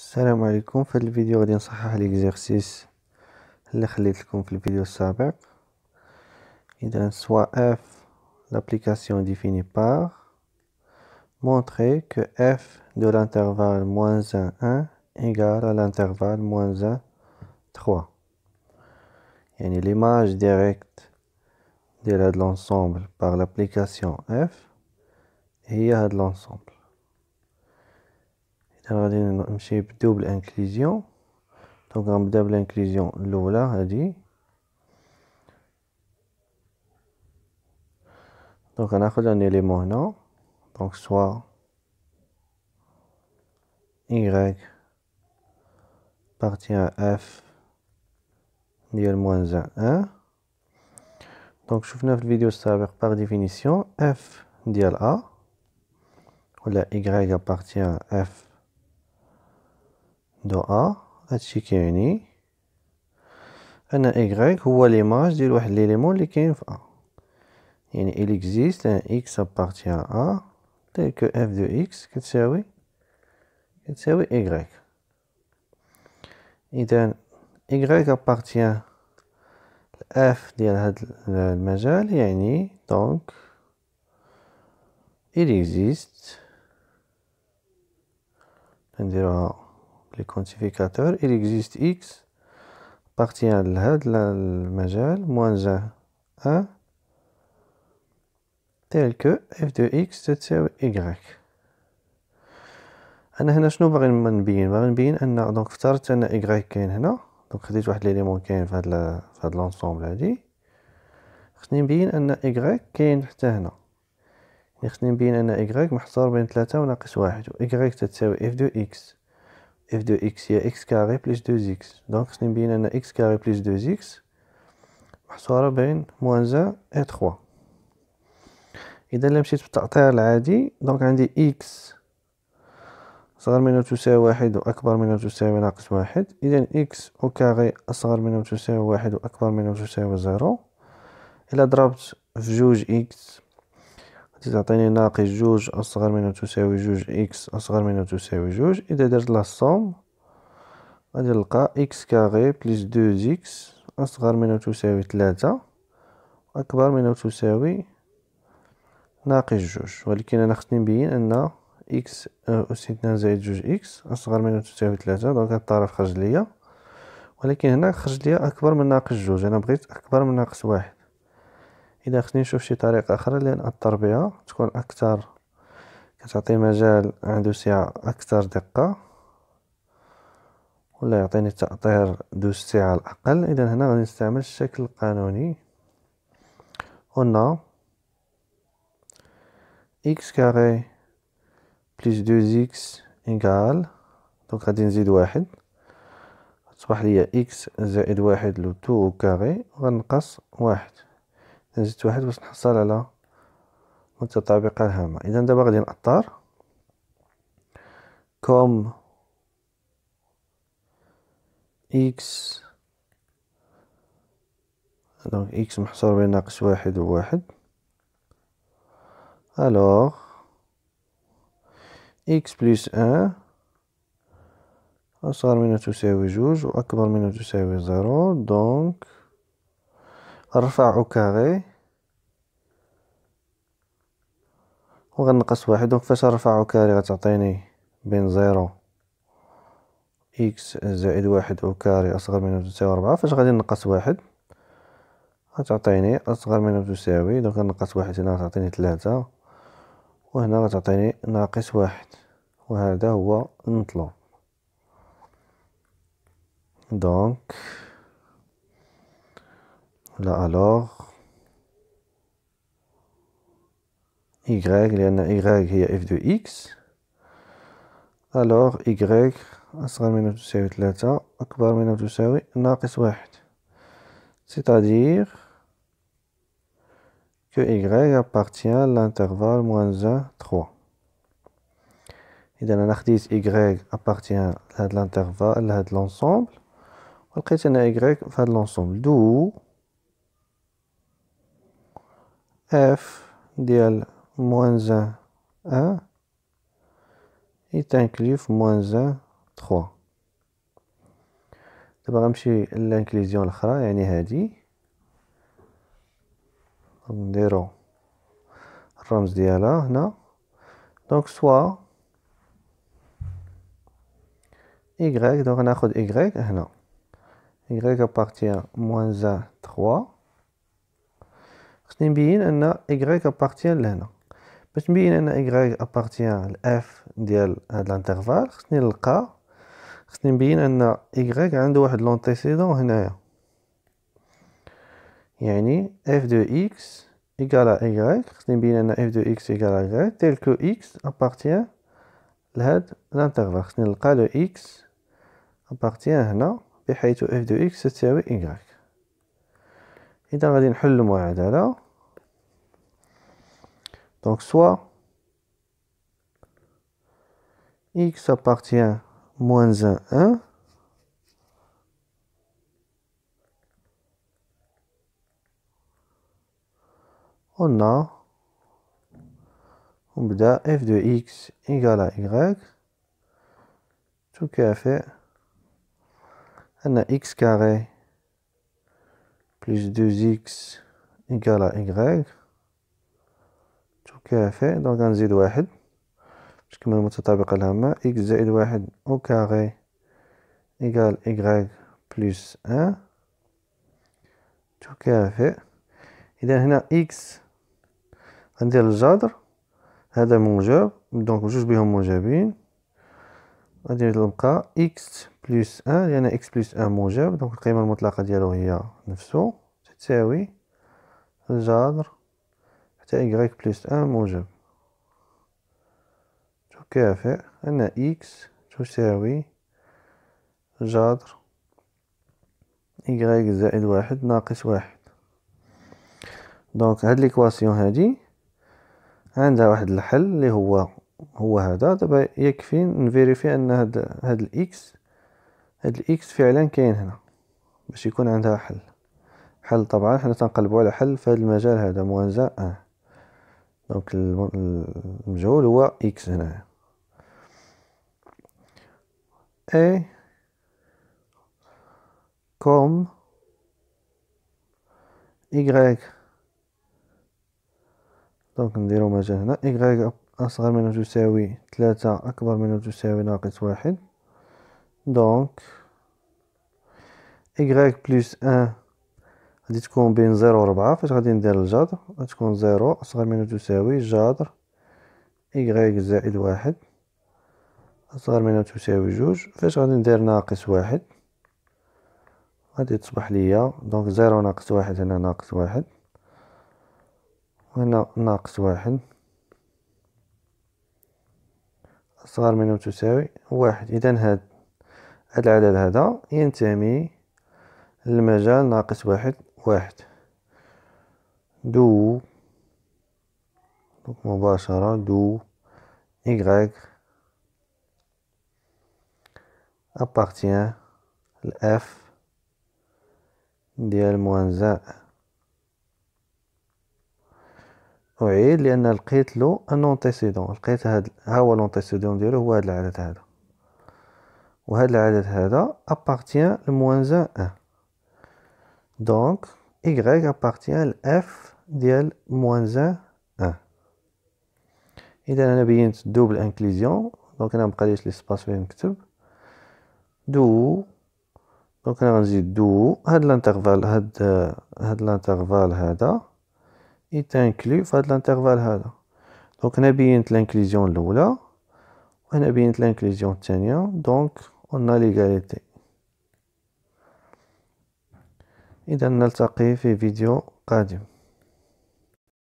Salam alaikum vidéo هذا vidéo غادي vous ليكزارسيس اللي خليت لكم l'application définie par montrer que f de l'intervalle moins 1 1 égale à l'intervalle moins 1 3 dire l'image directe de l'ensemble par l'application f est de l'ensemble a une double inclusion, donc un double inclusion. là a dit, donc on a un élément, non Donc soit y appartient à f le moins 1 Donc je vous fais une vidéo sur par définition, f diel a, ou la y appartient à f دو أ هادشي كيعني أن اي هو ليماج ديال واحد ليليمون اللي كاين في أ يعني إل إكزيست أن إكس أبارتيان أ تيل كو إف دو إكس كتساوي كتساوي اي إذا إيكغيك أبارتيان اف ديال هاد المجال يعني دونك il existe نديروها لي كونتيفيكاتور il إكزيست إكس appartient لهاد المجال moins أ تيل كو إف دو إكس تساوي y انا هنا شنو باغي نبين باغي نبين ان دونك افترضت ان y كاين هنا دونك خديت واحد ليليمون كاين في هاد في هاد لونسومبل هادي خصني نبين ان y كاين حتى هنا يعني خصني نبين ان y محصور بين 3 وناقص واحد و y تتساوي اف دو إكس اف دو اكس هي اكس كاري بلس 2 اكس دونك خصني نبين ان اكس كاري بلس 2 اكس محصورة بين موان زان اي تخوا اذا لمشيت مشيت بالتأطير العادي دونك عندي اكس صغر من أو تساوي واحد وأكبر من أو تساوي ناقص واحد إذا إكس أو كاري أصغر من أو تساوي واحد وأكبر من أو تساوي زيرو إلا ضربت في جوج إكس تعطيني ناقص جوج أصغر من أو تساوي جوج إكس أصغر من أو تساوي جوج إذا درت لا صوم غادي نلقى إكس كاغي بليس دوز إكس أصغر من أو تساوي تلاتة أكبر من أو تساوي ناقص جوج ولكن أنا خصني نبين أن إكس آه، أس اثنان زائد جوج إكس أصغر من أو تساوي تلاتة دونك هاد الطرف خرج ليا ولكن هنا خرج ليا أكبر من ناقص جوج أنا بغيت أكبر من ناقص واحد اذا خصني نشوف شي طريقه اخرى لان التربيه تكون اكثر كتعطي مجال عنده سعه اكثر دقه ولا يعطيني تاطير ذو السعة الأقل إذا هنا غادي نستعمل الشكل القانوني قلنا إكس كاري بليس دوز إكس إيكال دونك غادي نزيد واحد تصبح ليا إكس زائد واحد لو تو كاري وغنقص واحد زدت واحد باش نحصل على متطابقة الهامة اذا دابا غادي نأطر كوم اكس دونك اكس محصور بين ناقص واحد وواحد الوغ اكس بلس ان أصغر منه تساوي جوج وأكبر منه تساوي زيرو دونك او كاري وغنقص واحد دونك فاش او كاري غتعطيني بين زيرو اكس زائد واحد او كاري اصغر من تساوي ربعة فاش غادي نقص واحد غتعطيني اصغر من تساوي دونك غنقص واحد هنا غتعطيني ثلاثة وهنا غتعطيني ناقص واحد وهذا هو المطلوب دونك là alors y y هي f de x alors y أصغر من أو تساوي ثلاثة أكبر من أو تساوي c'est-à-dire que y appartient à l'intervalle moins 1, 3. إذا أنا خديت y appartient à l'intervalle de l'ensemble ولقيت أنا y va هاد l'ensemble d'où F dièle moins 1, 1, et t'incluies moins 1, 3. Par exemple, si l'inclusion est réalisée, donc 0, Roms dièle, non. Donc soit Y, donc on a Y, non. Y appartient moins 1, 3. خصني نبين ان إيكغيك ابارتيان لهنا باش نبين ان إيكغيك ابارتيان لإف ديال هاد الانترفال خصني نلقى خصني نبين ان إيكغيك عنده واحد لونتيسيدون هنايا يعني إف دو إكس إيكالا إيكغيك خصني نبين ان إف دو إكس إيكالا إيكغيك تيل كو إكس ابارتيان لهاد الانترفال خصني نلقى لو إكس ابارتيان هنا بحيث إف دو إكس تساوي إيكغيك اذا غادي نحل المعادله دونك سوا x appartient moins 1 1 on a نبدا f de x égale à y تكافئ أن x carré بلس دوز إكس إيكالا إكغيك تكافئ دونك غنزيد واحد باش نكمل المتطابقة الهامة إكس زائد واحد أو كاغي إيكال إكغيك بلس أن تكافئ إذا هنا إكس غندير الجذر هذا موجب دونك جوج بهم موجبين غندير المقا اكس بلس ان لان اكس بلس ان موجب دونك القيمه المطلقه ديالو هي نفسو تساوي الجذر حتى ايغريك بلس ان موجب تكافئ ان اكس تساوي جذر إيكغيك زائد واحد ناقص واحد دونك هاد ليكواسيون هادي عندها واحد الحل اللي هو هو هذا دابا يكفي نفيريفي ان هاد هاد الاكس هاد الاكس فعلا كاين هنا باش يكون عندها حل حل طبعا حنا تنقلبوا على حل في هذا المجال هذا موانزا اه دونك المجهول هو اكس هنا اي كوم ايغريك دونك نديرو مجال هنا ايغريك أصغر منه تساوي ثلاثة أكبر منه تساوي ناقص واحد دونك إيكغيك بلس أن غادي تكون بين زيرو وربعة فاش غادي ندير الجذر غتكون زيرو أصغر منه تساوي جذر إيكغيك زائد واحد أصغر منه تساوي جوج فاش غادي ندير ناقص واحد غادي تصبح ليا دونك زيرو ناقص واحد هنا ناقص واحد وهنا ناقص واحد صغر أو تساوي واحد إذا هاد هاد العدد هذا ينتمي للمجال ناقص واحد واحد دو مباشرة دو إيكغيك أبارتيان لإف ديال موان زائد أعيد لأن لقيت له أن اونتيسيدون لقيت هاد ها هو لونتيسيدون ديالو هو هاد العدد هذا وهذا العدد هذا appartient لموانز 1 دونك y ابارتيان لاف ديال موانز 1 إذا أنا بينت دوبل انكليزيون دونك أنا مبقاليش ليسباس فين نكتب دو دونك أنا غنزيد دو هاد الانترفال هاد هاد الانترفال هذا يتانكلي في هاد الانترفال هذا دونك هنا بينت لانكليزيون الاولى وهنا بينت لانكليزيون الثانيه دونك اون ليغاليتي اذا نلتقي في فيديو قادم